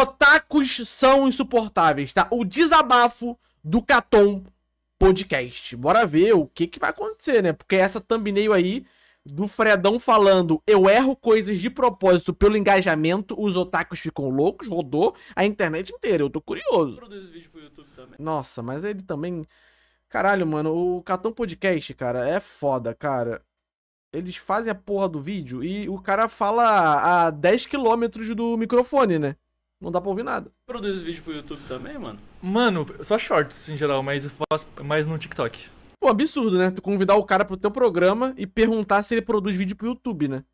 Otakus são insuportáveis, tá? O desabafo do Caton Podcast. Bora ver o que, que vai acontecer, né? Porque essa thumbnail aí do Fredão falando eu erro coisas de propósito pelo engajamento, os otakus ficam loucos, rodou a internet inteira. Eu tô curioso. Produz vídeo pro YouTube também. Nossa, mas ele também. Caralho, mano, o Caton Podcast, cara, é foda, cara. Eles fazem a porra do vídeo e o cara fala a 10 quilômetros do microfone, né? Não dá pra ouvir nada. Produz vídeo pro YouTube também, mano? Mano, só shorts em geral, mas eu faço mais no TikTok. Pô, absurdo, né? Tu convidar o cara pro teu programa e perguntar se ele produz vídeo pro YouTube, né?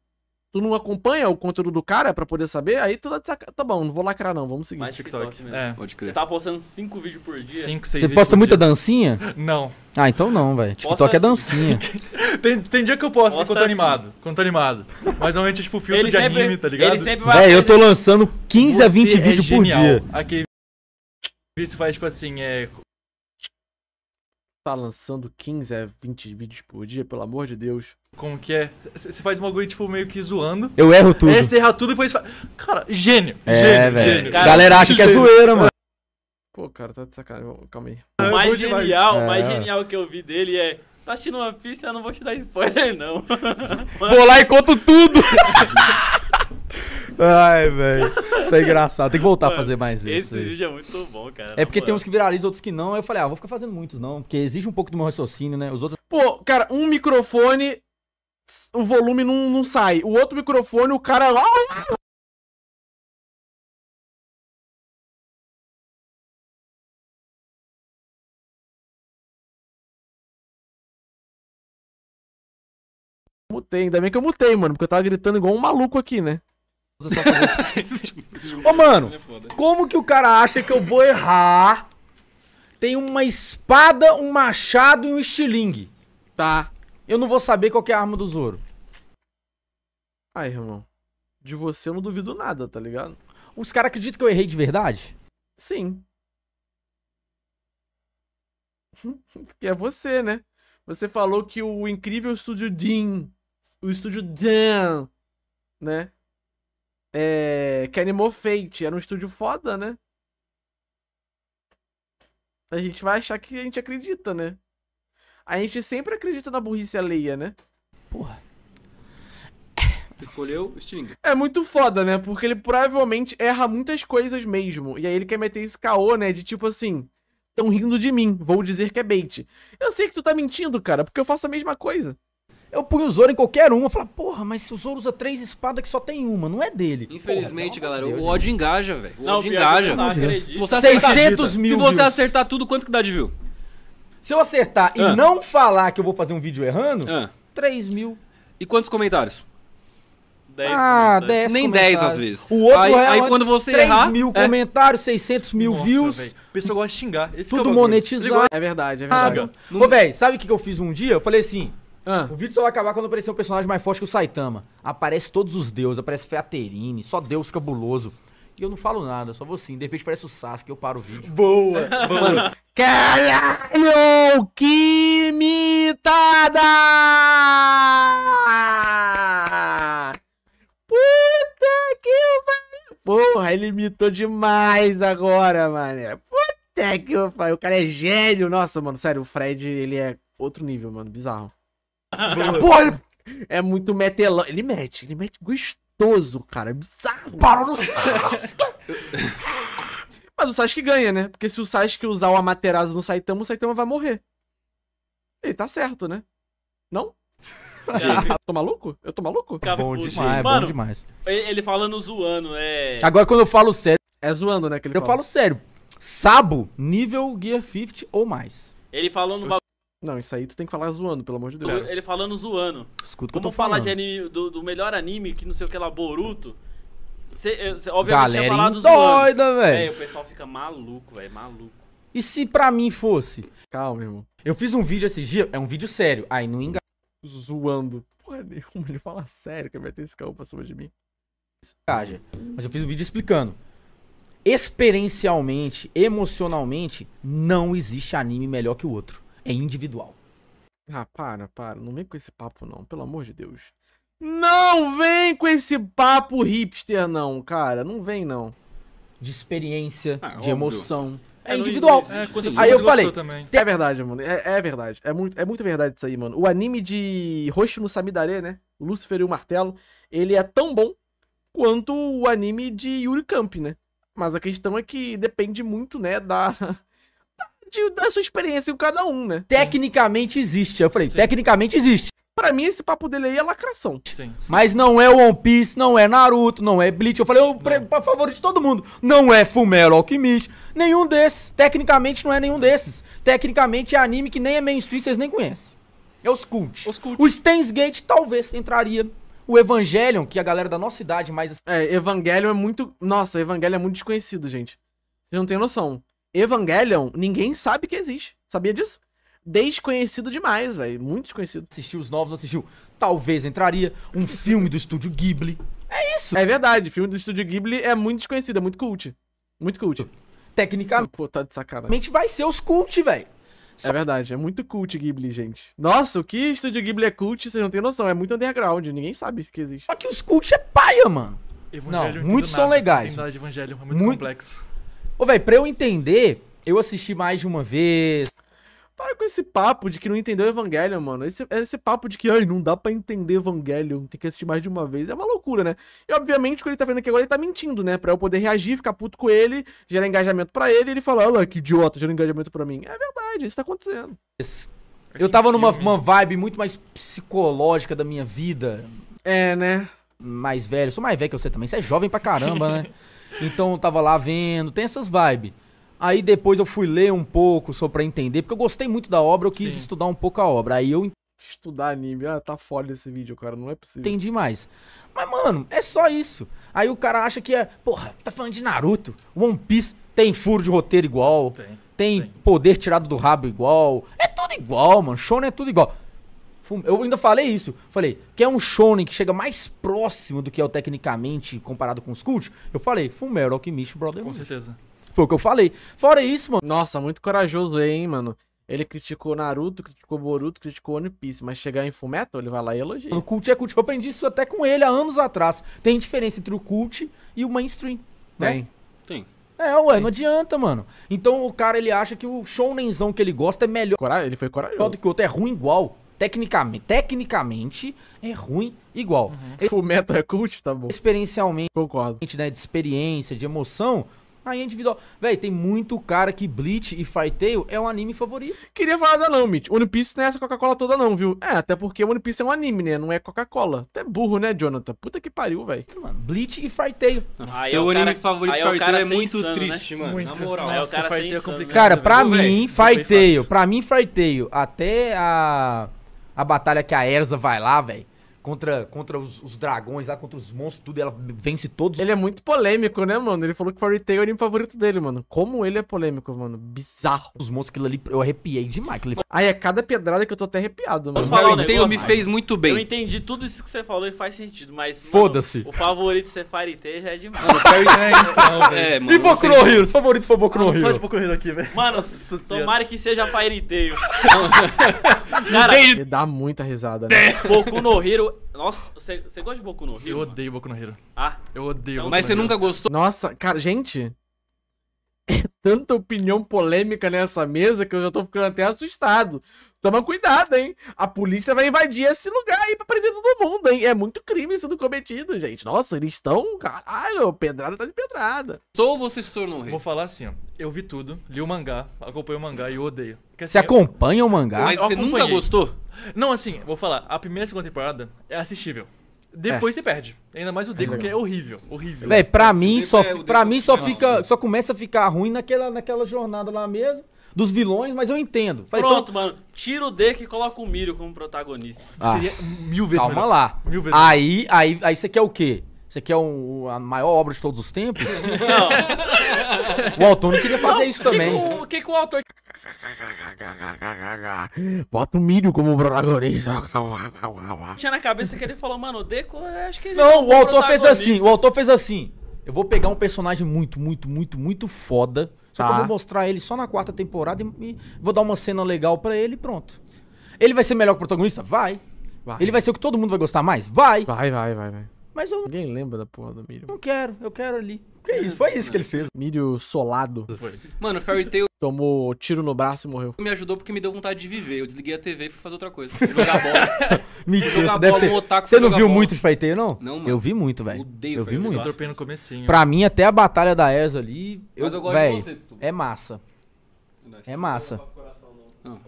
tu não acompanha o conteúdo do cara pra poder saber, aí tu tá de saca... Tá bom, não vou lacrar não, vamos seguir. Mais TikTok. TikTok é. Pode crer. Eu tava tá postando 5 vídeos por dia. 5, 6 Você posta muita dia. dancinha? Não. Ah, então não, velho. TikTok posta é assim. dancinha. tem, tem dia que eu posto quando assim, tô assim. animado. Quando tô animado. Mas normalmente é tipo filtro ele de sempre, anime, tá ligado? Ele sempre vai... Véi, eu tô lançando 15 Você a 20 é vídeos genial. por dia. Aqui, isso faz tipo assim, é tá lançando 15 a 20 vídeos por dia, pelo amor de Deus. Como que é? Você faz uma coisa, tipo, meio que zoando. Eu erro tudo. É, você erra tudo e depois faz. Cara, gênio. É, velho. Galera acha que é zoeira, mano. Pô, cara, tá de sacanagem. Calma aí. É, o é mais genial, o mais é. genial que eu vi dele é. Tá assistindo uma pista, eu não vou te dar spoiler, não. Vou lá e conto tudo! Ai, velho. Isso é engraçado. Tem que voltar Mano, a fazer mais isso. Esse vídeo é muito bom, cara. É porque moral. tem uns que viralizam, outros que não. Eu falei, ah, vou ficar fazendo muitos não. Porque exige um pouco do meu raciocínio, né? Os outros. Pô, cara, um microfone, o volume não, não sai. O outro microfone, o cara. Mutei, ainda bem que eu mutei, mano, porque eu tava gritando igual um maluco aqui, né? Ô, é mano, é como que o cara acha que eu vou errar? Tem uma espada, um machado e um estilingue. Tá. Eu não vou saber qual é a arma do Zoro. Ai, irmão. De você eu não duvido nada, tá ligado? Os caras acreditam que eu errei de verdade? Sim. Porque é você, né? Você falou que o incrível estúdio Dean, o estúdio Dan, né? é, que animou Fate. Era um estúdio foda, né? A gente vai achar que a gente acredita, né? A gente sempre acredita na burrice alheia, né? Porra. Escolheu Sting. É muito foda, né? Porque ele provavelmente erra muitas coisas mesmo. E aí ele quer meter esse caô, né? De tipo assim, tão rindo de mim, vou dizer que é bait. Eu sei que tu tá mentindo, cara, porque eu faço a mesma coisa. Eu punho o Zoro em qualquer uma, fala, porra, mas se o Zoro usa três espadas que só tem uma, não é dele. Infelizmente, porra, galera, Deus, o ódio engaja, velho. O ódio engaja. Se 600 mil. Se você acertar tudo, quanto que dá de view? Se eu acertar ah. e não falar que eu vou fazer um vídeo errando, ah. 3 mil. E quantos comentários? 10 ah, 10 Nem 10 às vezes. O outro aí, aí quando você 3 errar, mil é... comentários, 600 mil Nossa, views. Véio. O pessoal gosta de xingar. Esse é tudo é monetizado. É verdade, é verdade. Ah, Ô, velho, sabe o que eu fiz um dia? Eu falei assim, ah. O vídeo só vai acabar quando aparecer um personagem mais forte que o Saitama. Aparece todos os deuses, aparece Featerine, só deus cabuloso. E eu não falo nada, só vou assim. De repente parece o Sasuke, eu paro o vídeo. Boa! Mano, caralho! Que mitada! Puta que pariu! Porra, ele imitou demais agora, mano. Puta que pariu, o cara é gênio. Nossa, mano, sério, o Fred, ele é outro nível, mano, bizarro. Porra, É muito metelão. Ele mete, ele mete gostoso, cara. É bizarro. Parou no Sasuke. Mas o Sasuke ganha, né? Porque se o Sasuke usar o Amaterasu no Saitama, o Saitama vai morrer. Ele tá certo, né? Não? Ah, tô maluco? Eu tô maluco? Ficava tá bom demais, Mano, bom demais. Ele falando zoando, é. Agora quando eu falo sério. É zoando, né? Que ele eu fala. falo sério. Sabo, nível Gear 50 ou mais. Ele falando eu não, isso aí tu tem que falar zoando, pelo amor de Deus. Ele falando zoando. Escuta como falar de anime, do, do, melhor anime, que não sei o que lá, Boruto. Cê, cê, obviamente Galera falar doida, velho. É, o pessoal fica maluco, velho, maluco. E se pra mim fosse? Calma, irmão. Eu fiz um vídeo esse dia, é um vídeo sério. Aí não engano. Zoando. Porra é nenhuma, ele fala sério que vai ter esse carro pra cima de mim. Mas eu fiz um vídeo explicando experiencialmente, emocionalmente, não existe anime melhor que o outro é individual. Ah, para, para. Não vem com esse papo, não. Pelo amor de Deus. Não vem com esse papo hipster, não, cara. Não vem, não. De experiência, ah, de óbvio. emoção. É, é individual. É, aí eu falei. Também. É verdade, mano. É, é, verdade. É muito, é muita verdade isso aí, mano. O anime de Roxo no Samidare, né? Lúcifer e o Martelo. Ele é tão bom quanto o anime de Yuri Camp, né? Mas a questão é que depende muito, né, da, de, da sua experiência com cada um, né? Tecnicamente existe. Eu falei, Sim. tecnicamente existe. Pra mim, esse papo dele aí é lacração. Sim, sim. Mas não é One Piece, não é Naruto, não é Bleach. Eu falei, eu, pra, pra favor de todo mundo, não é Fumero Alchemist. Nenhum desses. Tecnicamente, não é nenhum desses. Tecnicamente, é anime que nem é mainstream, vocês nem conhecem. É os cult. Os cult. O Stains Gate talvez entraria. O Evangelion, que a galera da nossa idade mais... É, Evangelion é muito... Nossa, Evangelion é muito desconhecido, gente. Vocês não têm noção. Evangelion, ninguém sabe que existe. Sabia disso? Desconhecido demais, velho. Muito desconhecido. Assistiu os novos, assistiu. Talvez entraria um filme do estúdio Ghibli. É isso. É verdade, filme do estúdio Ghibli é muito desconhecido, é muito cult. Muito cult. Tecnicamente. Pô, tá de sacanagem. vai ser os cult, velho. É verdade, é muito cult Ghibli, gente. Nossa, o que estúdio Ghibli é cult, vocês não tem noção. É muito underground, ninguém sabe que existe. Só que os cult é paia, mano. Evangelion não, muitos são legais. Não nada de evangelho, é muito, muito... complexo. Ô, velho, pra eu entender, eu assisti mais de uma vez. Para com esse papo de que não entendeu Evangelion, mano. Esse, esse papo de que, ai, não dá para entender Evangelion, tem que assistir mais de uma vez. É uma loucura, né? E obviamente, quando ele tá vendo aqui agora, ele tá mentindo, né? Pra eu poder reagir, ficar puto com ele, gerar engajamento para ele, e ele fala, olha que idiota, gera engajamento para mim. É verdade, isso tá acontecendo. Eu tava numa uma vibe muito mais psicológica da minha vida. É, né? Mais velho. Sou mais velho que você também. Você é jovem pra caramba, né? Então eu tava lá vendo, tem essas vibes. Aí depois eu fui ler um pouco só pra entender, porque eu gostei muito da obra, eu quis Sim. estudar um pouco a obra. Aí eu. Estudar anime, ah, tá foda esse vídeo, cara, não é possível. Entendi mais. Mas, mano, é só isso. Aí o cara acha que é. Porra, tá falando de Naruto, One Piece, tem furo de roteiro igual, tem, tem, tem. poder tirado do rabo igual. É tudo igual, mano. Shonen é tudo igual. Eu ainda falei isso. Falei, que é um shonen que chega mais próximo do que é o tecnicamente comparado com os cults? Eu falei, Fumero Alchemist Brotherhood. Com certeza. Foi o que eu falei. Fora isso, mano. Nossa, muito corajoso aí, hein, mano. Ele criticou Naruto, criticou Boruto, criticou One Piece, mas chegar em Fumeto, ele vai lá e elogia. O cult é cult. Eu aprendi isso até com ele há anos atrás. Tem diferença entre o cult e o mainstream. Né? Tem. Né? Tem. É, ué, Sim. não adianta, mano. Então o cara, ele acha que o shounenzão que ele gosta é melhor. Cora... Ele foi corajoso. Do que o outro é ruim igual. Tecnicamente, tecnicamente é ruim igual. Uhum. Fumeto é cult, tá bom. Experiencialmente, concordo. Né, de experiência, de emoção, aí é individual. Véi, tem muito cara que Bleach e Fightail é um anime favorito. Queria falar da não, Mitch. One Piece não é essa Coca-Cola toda não, viu? É, até porque One Piece é um anime, né? Não é Coca-Cola. Até burro, né, Jonathan? Puta que pariu, velho. Então, Bleach e Fightail. Seu é anime cara, favorito de é Fightail é muito insano, triste, né? mano. Muito. Na moral. Nossa, é o cara, é complicado. Cara, né? pra mim, Fight Tail, pra mim, Fightail, até a a batalha que a Erza vai lá, velho contra, contra os, os, dragões lá, contra os monstros, tudo, ela vence todos. Ele é muito polêmico, né, mano? Ele falou que Fairy Tail é o anime favorito dele, mano. Como ele é polêmico, mano. Bizarro. Os monstros, aquilo ali, eu arrepiei demais. Aquilo... Aí é cada pedrada que eu tô até arrepiado, mano. Fairy Tail me fez muito bem. Eu entendi tudo isso que você falou e faz sentido, mas. Foda-se. O favorito ser Fairy Tail já é demais. Mano, Fairy Tail então, é, é mano. E Boku no Hero? Seu favorito foi Boku no Hero. Só de Boku no Hero aqui, velho. Mano, Nossa, tomara que seja Fairy Tail. Cara, dá muita risada, né? Boku no Hero nossa, você, gosta de Boku no Hero? Eu odeio Boku no Hero. Ah. Eu odeio. Boku Mas você nunca gostou? Nossa, cara, gente. É tanta opinião polêmica nessa mesa que eu já tô ficando até assustado. Toma cuidado, hein? A polícia vai invadir esse lugar aí pra prender todo mundo, hein? É muito crime sendo cometido, gente. Nossa, eles estão. Caralho, pedrada tá de pedrada. Ou você se tornou rei? Vou falar assim, ó. Eu vi tudo, li o mangá, acompanhei o mangá e eu odeio. Porque, assim, você é eu... acompanha o mangá? Mas eu você acompanhei. nunca gostou? Não, assim, vou falar, a primeira e segunda temporada é assistível. Depois é. você perde. Ainda mais o é Deco, é que é horrível, horrível. Véi, pra mim, só, é, pra mim só, fica, só começa a ficar ruim naquela, naquela jornada lá mesmo dos vilões, mas eu entendo. Falei, Pronto, então... mano. Tira o Deck e coloca o Mírio como protagonista. Ah, Seria mil vezes Calma melhor. lá. Mil vezes aí, melhor. aí, aí, aí você quer o quê? Você quer um, a maior obra de todos os tempos? Não. o autor não queria fazer não, isso que também. O que, que o autor. Bota o milho como protagonista. Tinha na cabeça que ele falou, mano, Deco, acho que. Não, é o autor fez assim. O autor fez assim. Eu vou pegar um personagem muito, muito, muito, muito foda. Só tá. que eu tá. vou mostrar ele só na quarta temporada e, e vou dar uma cena legal para ele e pronto. Ele vai ser melhor que o protagonista? Vai. vai. Ele vai ser o que todo mundo vai gostar mais? Vai. Vai, vai, vai, vai. Mas eu. Ninguém lembra da porra do Mirio. Não quero, eu quero ali. Que isso? Foi isso que ele fez. Mirio solado. Foi. Mano, Fairy Tail tomou tiro no braço e morreu. Me ajudou porque me deu vontade de viver. Eu desliguei a TV e fui fazer outra coisa. Jogar bola. Mentira, jogar você bola, ter... um otaku Você não viu bola. muito de Fairy Tail, não? Não, mano. Eu vi muito, velho. Eu vi muito. Eu no comecinho. Pra mim, até a batalha da Erza ali. Mas eu, eu gosto véio, de você. É massa. É massa.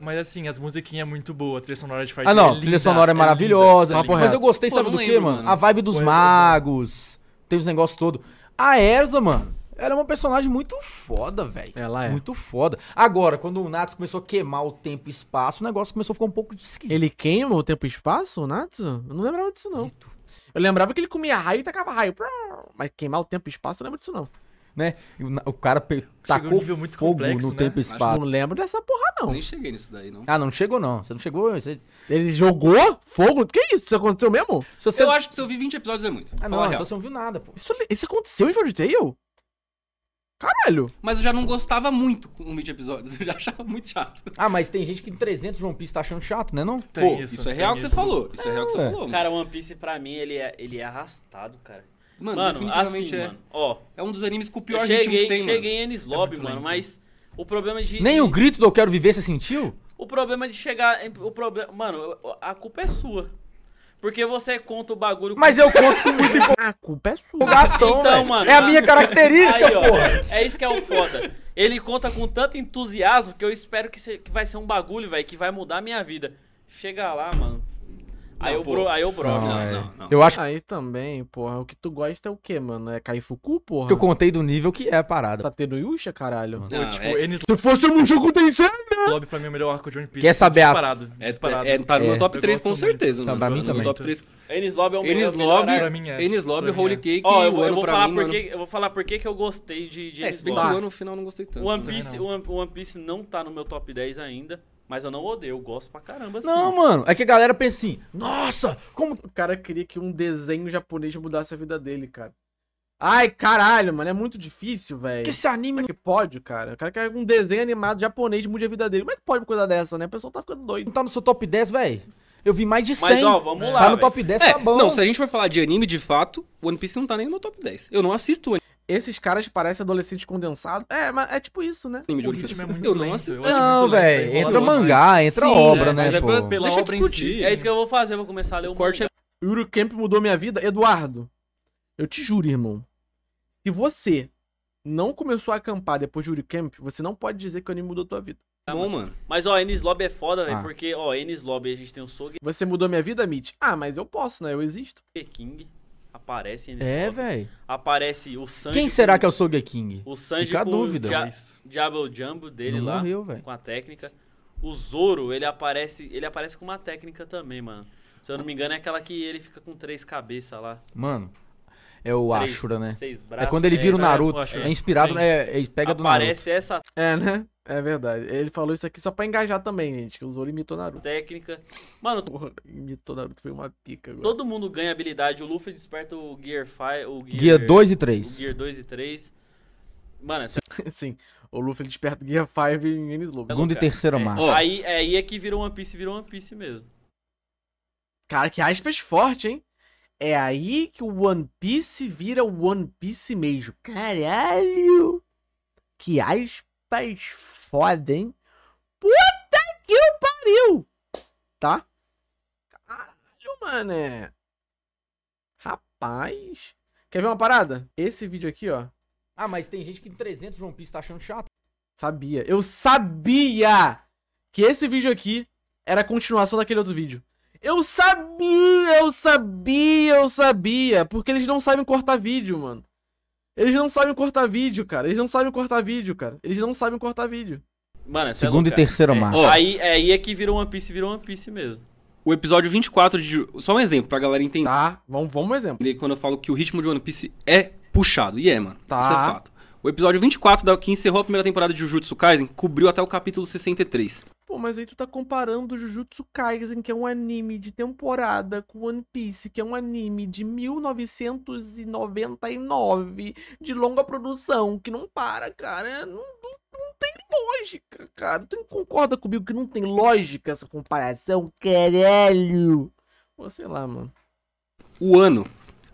Mas assim, as musiquinhas é muito boa, a trilha sonora de Fire Ah, não, é a trilha sonora é maravilhosa. Linda, é linda. mas eu gostei, Pô, sabe do lembro, que, mano? A vibe dos magos. Tem os negócios todo. A Erza, mano, ela é uma personagem muito foda, velho. Ela é. Muito foda. Agora, quando o Natsu começou a queimar o tempo e espaço, o negócio começou a ficar um pouco esquisito. Ele queima o tempo e espaço, o Natsu? Eu não lembrava disso, não. Eu lembrava que ele comia raio e tacava raio. Mas queimar o tempo e espaço, eu não lembro disso, não né? O cara tacou um fogo complexo, no né? tempo e espaço. Eu Não lembro dessa porra, não. Nem cheguei nisso daí, não. Ah, não, chegou, não. Você não chegou? Você... Ele jogou fogo? Que isso? Isso aconteceu mesmo? Se você... Eu acho que se eu vi 20 episódios é muito. Ah, não, então você não viu nada, pô. Isso, isso aconteceu em Fairy Tail? Caralho! Mas eu já não gostava muito com 20 episódios, eu já achava muito chato. Ah, mas tem gente que em 300 One Piece tá achando chato, né não? Tem Pô, isso, isso é real que você falou. Isso é, é real que você é. falou. Cara, One Piece pra mim, ele é, ele é arrastado, cara. Mano, mano definitivamente assim, é. Mano, ó, é um dos animes com o pior cheguei, ritmo que tem, Cheguei mano. em Enes é Lobby, é mano, lento. mas o problema de... Nem o grito do Eu Quero Viver você sentiu? O problema de chegar... o problema, mano, a culpa é sua. Porque você conta o bagulho. Mas eu conto com muito, A culpa é sua. Então, mano. É a minha característica, aí, porra. Ó, é isso que é o foda. Ele conta com tanto entusiasmo que eu espero que, se, que vai ser um bagulho, velho, que vai mudar a minha vida. Chega lá, mano. Aí, o bro, aí o bro Não, não, é. não, não, Eu acho... Aí também, porra, o que tu gosta é o quê, mano? É cair fuku, porra? Que eu contei do nível que é a parada. Tá tendo Yusha, caralho? Não, tipo, é... Se fosse um jogo Tensei, né? Lobby pra mim é o melhor arco de One Piece. Quer saber disparado, é, é- Disparado. É, é, tá no meu é. top 3 com certeza, tá, mano. Pra mim também. Top 3. Tá. Enis Lobby é o melhor. arco Lobby, pra mim é. Enis Lobby, Holy Cake eu vou falar porque eu vou falar por que eu gostei de Enis Lobby. Se bem que o ano final não gostei tanto. Né? One Piece não tá no meu top 10 ainda. Mas eu não odeio, eu gosto pra caramba. Assim. Não, mano. É que a galera pensa assim, nossa, como. O cara queria que um desenho japonês mudasse a vida dele, cara. Ai, caralho, mano, é muito difícil, velho. Que esse anime. Como é que pode, cara? O cara quer um desenho animado japonês mude a vida dele. Como é que pode uma coisa dessa, né? O pessoal tá ficando doido. Não tá no seu top 10, velho? Eu vi mais de 100. Mas, ó, vamos é. lá. Tá no véio. top 10, tá é, tá bom. Não, se a gente for falar de anime de fato, One Piece não tá nem no meu top 10. Eu não assisto esses caras parecem adolescentes condensados. É, mas é tipo isso, né? Sim, o ritmo é muito eu não, velho. Tá entra mangá, entra Sim, obra, é, né? né pela, pela obra em si. É isso que eu vou fazer, eu vou começar a ler o corte. É- Camp mudou minha vida. Eduardo, eu te juro, irmão. Se você não começou a acampar depois de Camp? você não pode dizer que o anime mudou tua vida. Tá bom, mano. Mas, ó, Enes Lobby é foda, velho, ah. porque, ó, Enes Lobby, a gente tem o Sog. Você mudou minha vida, Mitch? Ah, mas eu posso, né? Eu existo. Peking aparecem. É, velho. Aparece o Sanji. Quem será com, que é o Sogeking? O Sanji Fica com a dúvida. o Dia, mas... Diablo Jumbo dele Não lá. Morreu, com a técnica. O Zoro, ele aparece, ele aparece com uma técnica também, mano. Se eu não me engano, é aquela que ele fica com três cabeças lá. Mano, é o Ashura, né? É braços, é quando ele é, vira é, o Naruto. É, é, é inspirado, né? Ele pega do Naruto. Parece essa. É, né? É verdade. Ele falou isso aqui só pra engajar também, gente. Que o Zoro imitou Naruto. Técnica. Mano. Porra, imitou Naruto, foi uma pica agora. Todo mundo ganha habilidade. O Luffy desperta o Gear 5. O Gear, Gear 2 e 3. Gear 2 e 3. Mano, essa... Sim. O Luffy desperta o Gear 5 em Enies Segundo e terceiro é. Oh. Aí, aí é que virou One Piece, virou One Piece mesmo. Cara, que aspas forte, hein? É aí que o One Piece vira o One Piece mesmo. Caralho! Que aspas foda, hein? Puta que pariu! Tá? Caralho, mané. Rapaz. Quer ver uma parada? Esse vídeo aqui, ó. Ah, mas tem gente que 300 One Piece tá achando chato. Sabia. Eu sabia que esse vídeo aqui era a continuação daquele outro vídeo. Eu sabia, eu sabia, eu sabia. Porque eles não sabem cortar vídeo, mano. Eles não sabem cortar vídeo, cara. Eles não sabem cortar vídeo, cara. Eles não sabem cortar vídeo. Mano, é Segundo e terceiro é, aí, é aí é que virou One Piece, virou One Piece mesmo. O episódio 24 de. Só um exemplo pra galera entender. Tá, vamos, vamos um exemplo. Quando eu falo que o ritmo de One Piece é puxado. E é, mano. Tá. Isso é fato. O episódio 24 da, que encerrou a primeira temporada de Jujutsu Kaisen cobriu até o capítulo 63. Pô, mas aí tu tá comparando Jujutsu Kaisen, que é um anime de temporada, com One Piece, que é um anime de 1999, de longa produção, que não para, cara. É, não, não, não tem lógica, cara. Tu não concorda comigo que não tem lógica essa comparação, caralho? Pô, sei lá, mano. O ano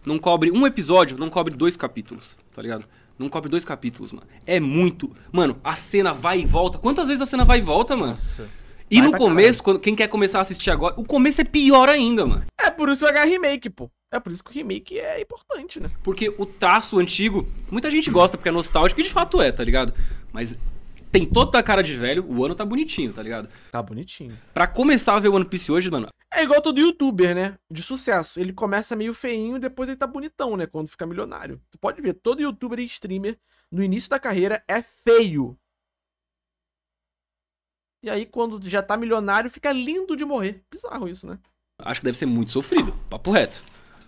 não cobre um episódio, não cobre dois capítulos, tá ligado? Não cobre dois capítulos, mano. É muito. Mano, a cena vai e volta. Quantas vezes a cena vai e volta, mano? Nossa. E vai no começo, quando, quem quer começar a assistir agora, o começo é pior ainda, mano. É por isso que vai ganhar remake, pô. É por isso que o remake é importante, né? Porque o traço antigo, muita gente gosta porque é nostálgico, e de fato é, tá ligado? Mas tem toda a cara de velho, o ano tá bonitinho, tá ligado? Tá bonitinho. Pra começar a ver o One Piece hoje, mano, é igual todo youtuber, né? De sucesso. Ele começa meio feinho, depois ele tá bonitão, né? Quando fica milionário. Tu pode ver, todo youtuber e streamer, no início da carreira, é feio. E aí, quando já tá milionário, fica lindo de morrer. Bizarro isso, né? Acho que deve ser muito sofrido. Papo reto.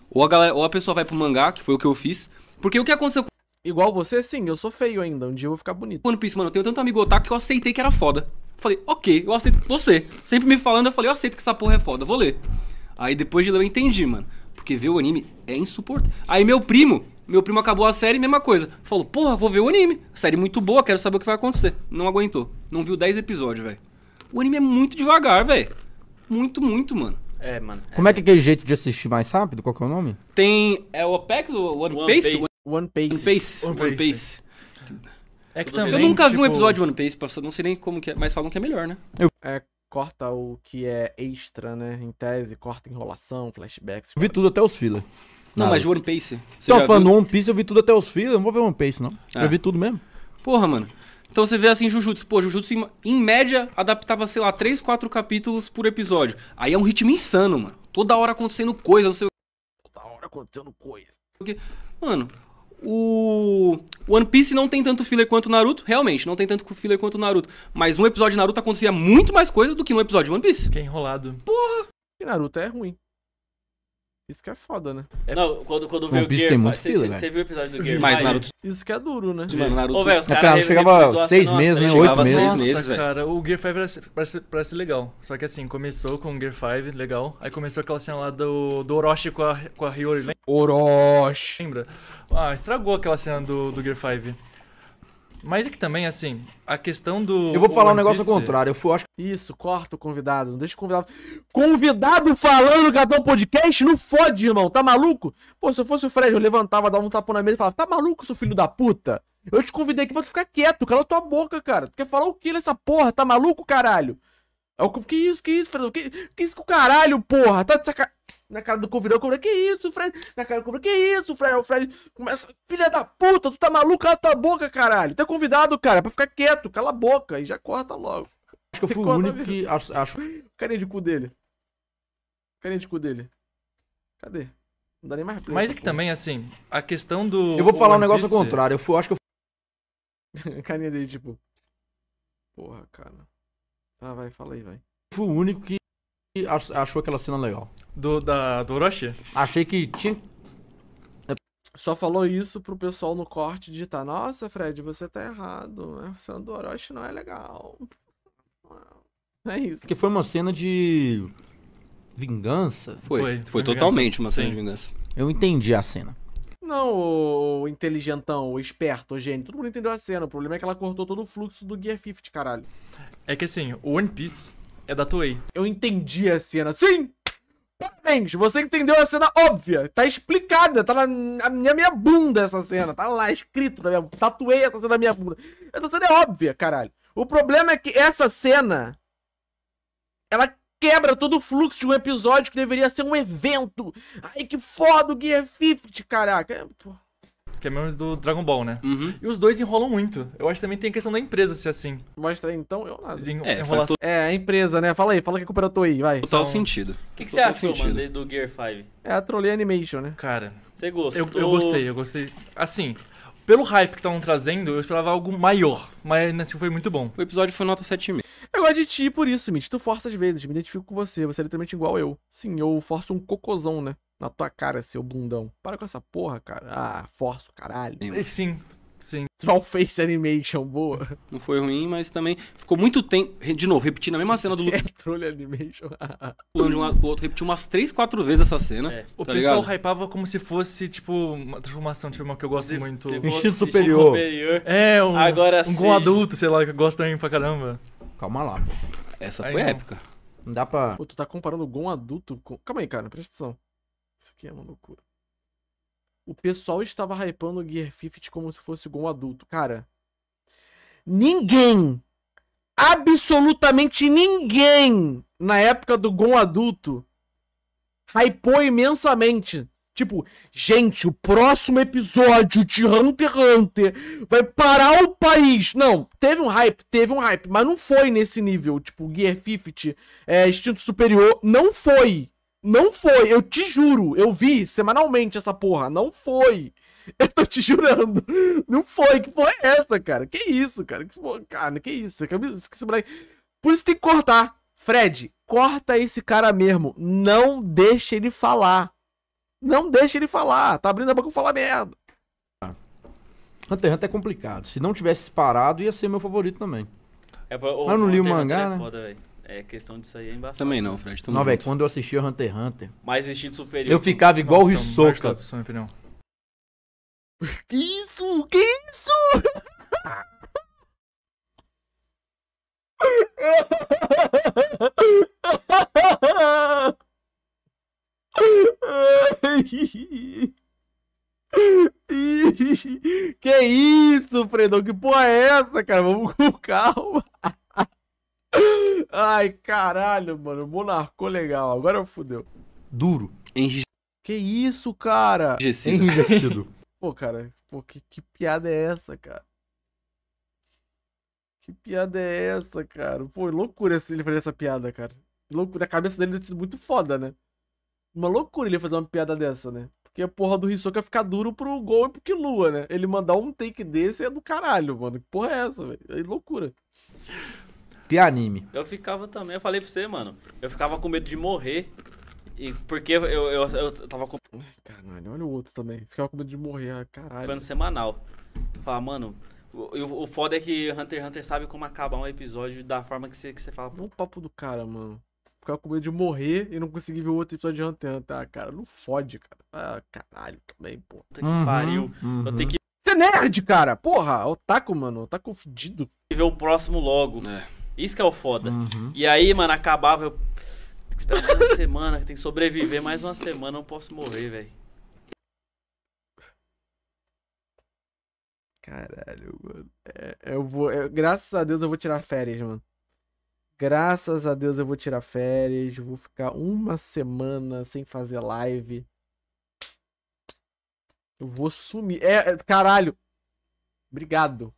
Ou a, galera, ou a pessoa vai pro mangá, que foi o que eu fiz. Porque o que aconteceu com. Igual você, sim, eu sou feio ainda. Um dia eu vou ficar bonito. Mano, Piece, mano, eu tenho tanto amigo otaku que eu aceitei que era foda. Falei, ok, eu aceito você. Sempre me falando, eu falei, eu aceito que essa porra é foda, vou ler. Aí depois de ler eu entendi, mano. Porque ver o anime é insuportável. Aí meu primo, meu primo acabou a série, mesma coisa. Falou, porra, vou ver o anime. Série muito boa, quero saber o que vai acontecer. Não aguentou. Não viu 10 episódios, velho. O anime é muito devagar, velho. Muito, muito, mano. É, mano. Como é, é que é aquele jeito de assistir mais rápido? Qual que é o nome? Tem. É o Apex ou One, One One One Piece. One Piece. One Piece. One Piece. É que também, eu nunca vi um tipo, episódio de One Piece, não sei nem como que é, mas falam que é melhor, né? Eu... É, corta o que é extra, né? Em tese, corta enrolação, flashbacks. Vi tudo até os filler. Não, Nada. mas de One Piece. Você então, Tô falando One Piece, eu vi tudo até os filler, eu não vou ver One Piece, não. É. Eu vi tudo mesmo. Porra, mano. Então você vê assim, Jujutsu. Pô, Jujutsu em, em média adaptava, sei lá, 3, 4 capítulos por episódio. Aí é um ritmo insano, mano. Toda hora acontecendo coisa, não sei o Toda hora acontecendo coisa. Porque, mano, o One Piece não tem tanto filler quanto Naruto, realmente, não tem tanto filler quanto Naruto. Mas num episódio de Naruto acontecia muito mais coisa do que num episódio de One Piece. Que enrolado. Porra! E Naruto é ruim. Isso que é foda, né? É... Não, quando, quando veio o Gear, tem muito fila, você né? viu o episódio do Gear? Mas Naruto... Isso que é duro, né? Mano, Naruto... Ô, velho, os caras... chegava né? seis meses, né? Oito meses. Nossa, meses, cara, o Gear 5 parece, parece, legal. Só que assim, começou com o Gear 5, legal. Aí começou aquela cena lá do, do Orochi com a, com a Hiyori, lembra? Orochi! Lembra? Ah, estragou aquela cena do, do Gear 5. Mas é que também, assim, a questão do. Eu vou falar um negócio disse... ao contrário. Eu fui, acho Isso, corta o convidado. Não deixa o convidado. Convidado falando que Gatão Podcast? Não fode, irmão. Tá maluco? Pô, se eu fosse o Fred, eu levantava, dava um tapão na mesa e falava: Tá maluco, seu filho da puta? Eu te convidei aqui pra tu ficar quieto. Cala tua boca, cara. Tu quer falar o que nessa porra? Tá maluco, caralho? É que isso, que isso, Fred? Que, que isso com o caralho, porra? Tá de sacanagem na cara do Covirão, Covirão, que isso, Fred? Na cara do Covirão, que isso, Fred? O Fred começa, filha da puta, tu tá maluco? Cala tua boca, caralho. Tá convidado, cara, pra ficar quieto, cala a boca e já corta logo. Acho que eu fui corta, o único que. Acho, acho... Carinha de cu dele. Carinha de cu dele. Cadê? Não dá nem mais play. Mas é que também, assim, a questão do. Eu vou falar um negócio ao contrário. Eu fui, acho que eu. Carinha dele, tipo. Porra, cara. Tá, vai, fala aí, vai. Fui o único que e achou aquela cena legal. Do, da, do Orochi? Achei que tinha. Só falou isso pro pessoal no corte digitar: tá, Nossa, Fred, você tá errado. A né? cena é do Orochi não é legal. É isso. Porque foi uma cena de. Vingança? Foi. Foi, Foi vingança. totalmente uma cena Sim. de vingança. Eu entendi a cena. Não, o inteligentão, o esperto, o gênio. Todo mundo entendeu a cena. O problema é que ela cortou todo o fluxo do Gear 50, caralho. É que assim, o One Piece, é da Toei. Eu entendi a cena. Sim! Parabéns! Você entendeu a cena óbvia. Tá explicada. Tá na, na minha, minha bunda essa cena. Tá lá escrito na minha bunda. Tatuei essa cena na minha bunda. Essa cena é óbvia, caralho. O problema é que essa cena. Ela quebra todo o fluxo de um episódio que deveria ser um evento. Ai, que foda o Gear 50, caraca. É, pô que é mesmo do Dragon Ball, né? Uhum. E os dois enrolam muito. Eu acho que também tem a questão da empresa ser assim. Mostra aí, então, eu nada. é, todo... é, a empresa, né? Fala aí, fala que culpa da Toei, vai. Total então... sentido. O que, que você achou, mano, do Gear 5? É a Trolley Animation, né? Cara... Você gostou? Eu, eu gostei, eu gostei. Assim, pelo hype que estavam trazendo, eu esperava algo maior. Mas né, assim, foi muito bom. O episódio foi nota 7,5. Eu gosto de ti por isso, Mitch. Tu força às vezes, me identifico com você. Você é literalmente igual eu. Sim, eu forço um cocôzão, né? na tua cara, seu bundão. Para com essa porra, cara. Ah, força, caralho. Sim, sim. Troll Face Animation, boa. Não foi ruim, mas também ficou muito tempo. De novo, repetindo a mesma cena do Luffy. É, Troll Animation. Pulando de um lado pro outro, repetiu umas 3, 4 vezes essa cena. É. Tá o pessoal ligado? hypava como se fosse, tipo, uma transformação, tipo, uma que eu gosto se, muito. Se instinto superior. superior. É, um, Agora um adulto, sei lá, que eu gosto também pra caramba. Calma lá, pô. Essa foi época épica. Não dá pra. Pô, tu tá comparando o Gon adulto com. Calma aí, cara, presta atenção. Isso aqui é uma loucura. O pessoal estava hypando o Gear 50 como se fosse gol adulto. Cara, ninguém, absolutamente ninguém, na época do Gon adulto, hypou imensamente. Tipo, gente, o próximo episódio de Hunter x Hunter vai parar o país. Não, teve um hype, teve um hype, mas não foi nesse nível. Tipo, Gear 50, é, Instinto Superior, não foi. Não foi, eu te juro. Eu vi semanalmente essa porra. Não foi. Eu tô te jurando. Não foi. Que porra é essa, cara? Que isso, cara? Que porra, cara, que isso? Por isso tem que cortar. Fred, corta esse cara mesmo. Não deixa ele falar. Não deixa ele falar. Tá abrindo a boca pra falar merda. Hunter x Hunter é complicado. Se não tivesse parado, ia ser meu favorito também. É, o, Mas eu não li o mangá, é né? foda, é questão disso aí é embaçado. Também não, Fred. Tamo não, velho, quando eu assisti o Hunter x Hunter. Mais instinto superior. Eu ficava igual Nossa, o é Hisoka. Que isso? Que isso? Que isso, Fredão? Que porra é essa, cara? Vamos com calma. Ai, caralho, mano. Monarco legal. Agora fudeu. Duro. Enrijecido. Que isso, cara? Enrijecido. Enrijecido. pô, cara. Pô, que, que piada é essa, cara? Que piada é essa, cara? Pô, é loucura ele fazer essa piada, cara. É loucura. A cabeça dele deve ser muito foda, né? Uma loucura ele fazer uma piada dessa, né? Porque a porra do Hisoka ficar duro pro gol e pro Kilua, né? Ele mandar um take desse é do caralho, mano. Que porra é essa, velho? É loucura de é anime. Eu ficava também, eu falei pra você, mano. Eu ficava com medo de morrer. E porque eu, eu, eu, tava com. Caralho, olha o outro também. Ficava com medo de morrer, caralho. Foi no semanal. Falar, mano. O, o, foda é que Hunter x Hunter sabe como acabar um episódio da forma que você, que você fala. vamos papo do cara, mano. Ficar com medo de morrer e não conseguir ver o outro episódio de Hunter x Hunter. Ah, cara, não fode, cara. Ah, caralho, também, pô. Puta que uhum, pariu. Uhum. Eu tenho que. Você é nerd, cara! Porra, otaku, mano. Otaku fedido. E ver o próximo logo. É. Isso que é o foda. Uhum. E aí, mano, acabava. Eu... Tem que esperar mais uma semana, tem que sobreviver mais uma semana, não posso morrer, velho. Caralho, mano. É, eu vou. É, graças a Deus eu vou tirar férias, mano. Graças a Deus eu vou tirar férias. Vou ficar uma semana sem fazer live. Eu vou sumir. É, é caralho. Obrigado.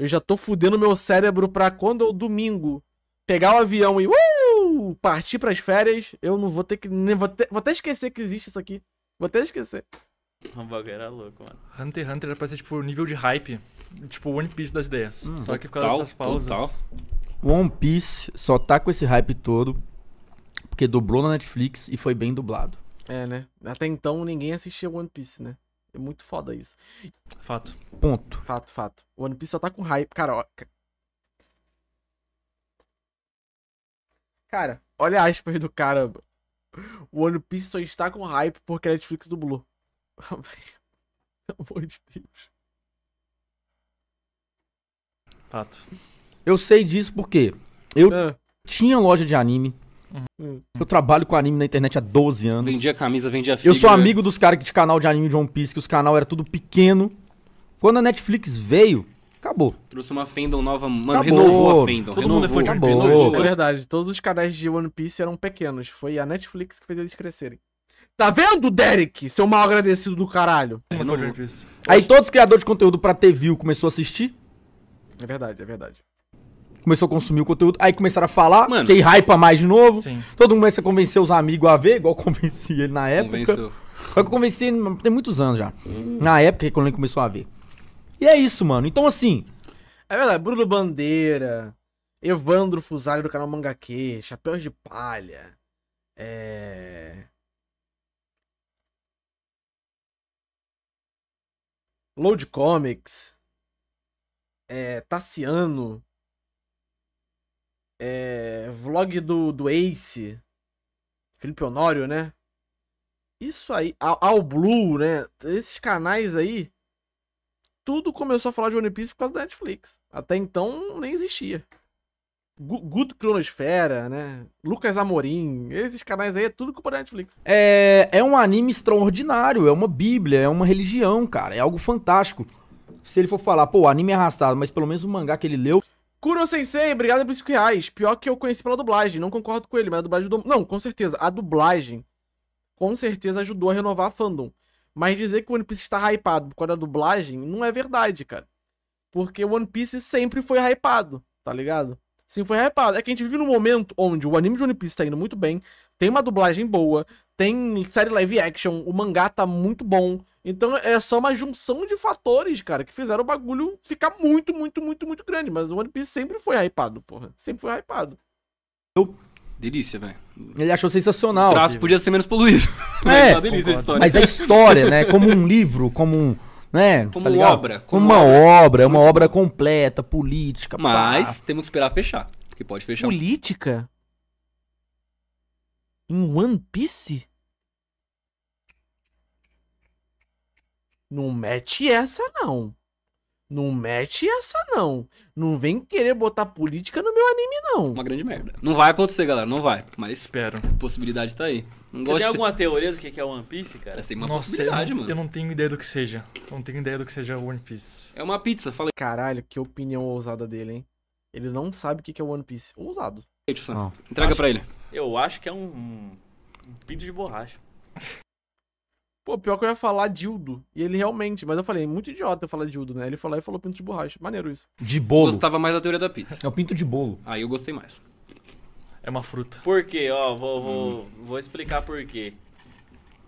Eu já tô fudendo meu cérebro pra quando eu domingo pegar o avião e uh, partir pras férias, eu não vou ter que. Nem, vou, ter, vou até esquecer que existe isso aqui. Vou até esquecer. O bagulho era louco, mano. Hunter x Hunter era pra ser tipo nível de hype. Tipo One Piece das ideias. Hum, só que por causa dessas pausas. Total. One Piece só tá com esse hype todo porque dublou na Netflix e foi bem dublado. É, né? Até então ninguém assistia One Piece, né? É muito foda isso. Fato. Ponto. Fato, fato. O One Piece só tá com hype. Cara, ó... Cara, olha a aspas do cara. O One Piece só está com hype porque a é Netflix dublou. Pelo amor de Deus. Fato. Eu sei disso porque eu ah. tinha loja de anime. Eu trabalho com anime na internet há 12 anos. Vendia camisa, vendia figura. Eu sou amigo dos caras de canal de anime de One Piece, que os canal era tudo pequeno. Quando a Netflix veio, acabou. Trouxe uma fandom nova, mano, acabou. renovou a fandom. Todo renovou. mundo é fã de One Piece. É verdade, todos os canais de One Piece eram pequenos. Foi a Netflix que fez eles crescerem. Tá vendo, Derek? Seu mal agradecido do caralho. É, Aí todos os criadores de conteúdo pra TV começou a assistir. É verdade, é verdade começou a consumir o conteúdo, aí começaram a falar, Mano, que hypa mais de novo. Sim. Todo mundo começa a convencer os amigos a ver, igual convenci ele na época. Convenceu. Só que eu convenci ele tem muitos anos já. Hum. Na época que ele começou a ver. E é isso, mano. Então, assim. É verdade, Bruno Bandeira, Evandro Fusário do canal Mangaque, Chapéus de Palha. É. Load Comics. É. Tassiano. É, vlog do, do Ace. Felipe Honório, né? Isso aí. Ao, Blue, né? Esses canais aí. Tudo começou a falar de One Piece por causa da Netflix. Até então nem existia. Good Cronosfera, né? Lucas Amorim, esses canais aí é tudo culpa da Netflix. É, é um anime extraordinário, é uma bíblia, é uma religião, cara, é algo fantástico. Se ele for falar, pô, anime é arrastado, mas pelo menos o mangá que ele leu. Kuro Sensei, obrigado pelos 5 reais. Pior que eu conheci pela dublagem. Não concordo com ele, mas a dublagem ajudou. Não, com certeza. A dublagem com certeza ajudou a renovar a fandom. Mas dizer que o One Piece está hypado por causa da dublagem não é verdade, cara. Porque o One Piece sempre foi hypado, tá ligado? Sim, foi hypado. É que a gente vive num momento onde o anime de One Piece tá indo muito bem, tem uma dublagem boa, tem série live action, o mangá tá muito bom. Então é só uma junção de fatores, cara, que fizeram o bagulho ficar muito, muito, muito, muito grande. Mas o One Piece sempre foi hypado, porra. Sempre foi hypado. Eu... Delícia, velho. Ele achou sensacional. O traço assim. podia ser menos poluído. É, é delícia a história. Mas a história, né? Como um livro, como um. Né? Tá como tá obra. Como uma obra, é uma obra completa, política. Mas pá. temos que esperar fechar. Porque pode fechar. Política? Em One Piece? Não mete essa, não. Não mete essa, não. Não vem querer botar política no meu anime, não. Uma grande merda. Não vai acontecer, galera. Não vai. Mas espero. A possibilidade tá aí. Não Você tem de... alguma teoria do que é One Piece, cara? tem uma Nossa, possibilidade, eu não, mano. Eu não tenho ideia do que seja. Não tenho ideia do que seja One Piece. É uma pizza, falei. Caralho, que opinião ousada dele, hein? Ele não sabe o que é One Piece. Ousado. Não. Entrega acho, pra ele. Eu acho que é um, um pinto de borracha. Pô, pior que eu ia falar dildo. E ele realmente, mas eu falei, é muito idiota eu falar dildo, né? Ele falou e falou pinto de borracha. Maneiro isso. De bolo. Gostava mais da teoria da pizza. É o pinto de bolo. Aí eu gostei mais. É uma fruta. Por quê? Ó, vou, vou, hum. vou explicar por quê.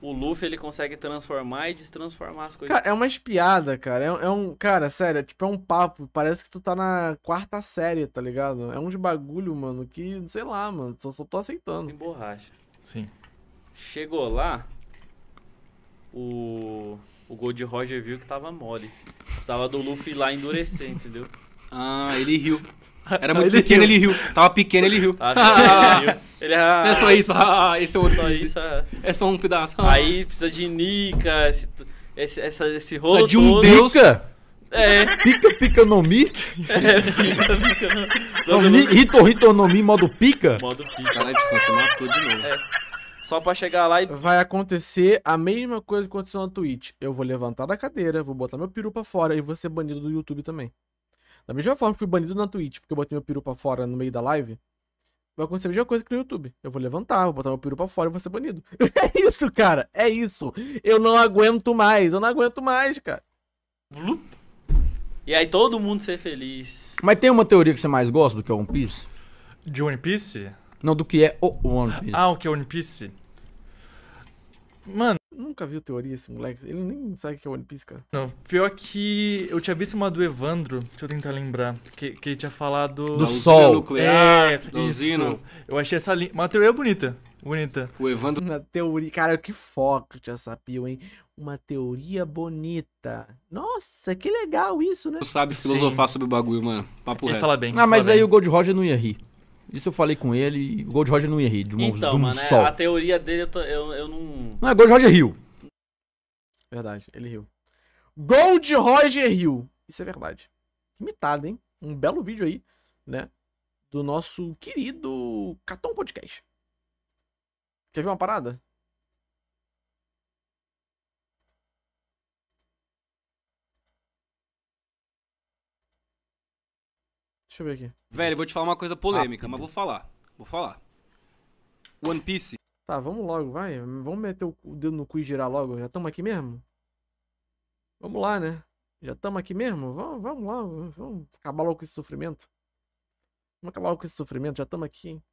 O Luffy, ele consegue transformar e destransformar as coisas. Cara, é uma espiada, cara. É, é um. Cara, sério, é tipo, é um papo. Parece que tu tá na quarta série, tá ligado? É um de bagulho, mano, que, sei lá, mano. Só, só tô aceitando. Em borracha. Sim. Chegou lá, o, o gol Roger viu que tava mole. Precisava do Luffy lá endurecer, entendeu? Ah, ele riu. Era muito ele pequeno, riu. ele riu. Tava pequeno, ele riu. Tava ah, ele riu. Ele, ah, é só isso, ah, ah, esse é outro. Só isso, ah. é só um pedaço. Ah. Aí precisa de Nika, esse, esse, essa, esse rolo precisa de um todo. deus. É. Pica, pica no mi? É, pica, pica no... Mi. no, no... Hito, hito no mi, modo pica? Modo pica. Caralho, você matou de novo. É. Só pra chegar lá e. Vai acontecer a mesma coisa que aconteceu na Twitch. Eu vou levantar da cadeira, vou botar meu peru pra fora e vou ser banido do YouTube também. Da mesma forma que fui banido na Twitch, porque eu botei meu peru pra fora no meio da live. Vai acontecer a mesma coisa que no YouTube. Eu vou levantar, vou botar meu peru pra fora e vou ser banido. é isso, cara. É isso. Eu não aguento mais. Eu não aguento mais, cara. E aí todo mundo ser feliz. Mas tem uma teoria que você mais gosta do que One Piece? De One Piece? Não, do que é o One Piece. Ah, o que é One Piece? Mano. Nunca viu teoria esse moleque. Ele nem sabe o que é One Piece, cara. Não, pior que eu tinha visto uma do Evandro, deixa eu tentar lembrar, que, que ele tinha falado... Do Sol. Nuclear, é, do Usina. Eu achei essa li... uma teoria bonita. Bonita. O Evandro... Uma teoria... Cara, que foco tinha sapio, hein? Uma teoria bonita. Nossa, que legal isso, né? Tu sabe filosofar Sim. sobre o bagulho, mano. Papo ele reto. fala bem. Ah, mas aí bem. o Gold Roger não ia rir. Isso eu falei com ele. O Gold Roger não ia rir de um, então, de mano, é, sol. a teoria dele eu, tô, eu, eu não. Não, é Gold Roger riu. Verdade, ele riu. Gold Roger riu. Isso é verdade. Que mitada, hein? Um belo vídeo aí, né? Do nosso querido Catom Podcast. Quer ver uma parada? Deixa eu ver aqui. Velho, vou te falar uma coisa polêmica, ah, mas vou falar. Vou falar. One Piece. Tá, vamos logo, vai. Vamos meter o dedo no cu e girar logo. Já estamos aqui mesmo? Vamos lá, né? Já estamos aqui mesmo? Vamos, vamos lá. Vamos acabar logo com esse sofrimento. Vamos acabar logo com esse sofrimento. Já estamos aqui, hein?